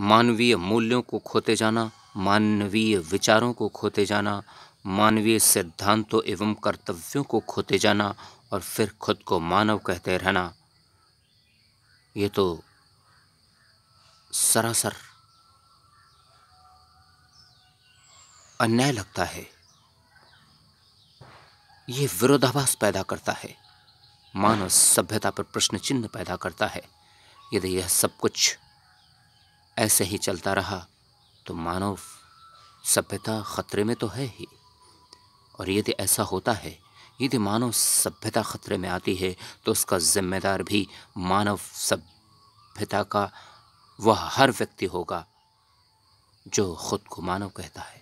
मानवीय मूल्यों को खोते जाना मानवीय विचारों को खोते जाना मानवीय सिद्धांतों एवं कर्तव्यों को खोते जाना और फिर खुद को मानव कहते रहना ये तो सरासर अन्याय लगता है ये विरोधाभास पैदा करता है मानव सभ्यता पर प्रश्न चिन्ह पैदा करता है यदि यह सब कुछ ऐसे ही चलता रहा तो मानव सभ्यता खतरे में तो है ही और यदि ऐसा होता है यदि मानव सभ्यता खतरे में आती है तो उसका जिम्मेदार भी मानव सभ्यता का वह हर व्यक्ति होगा जो खुद को मानव कहता है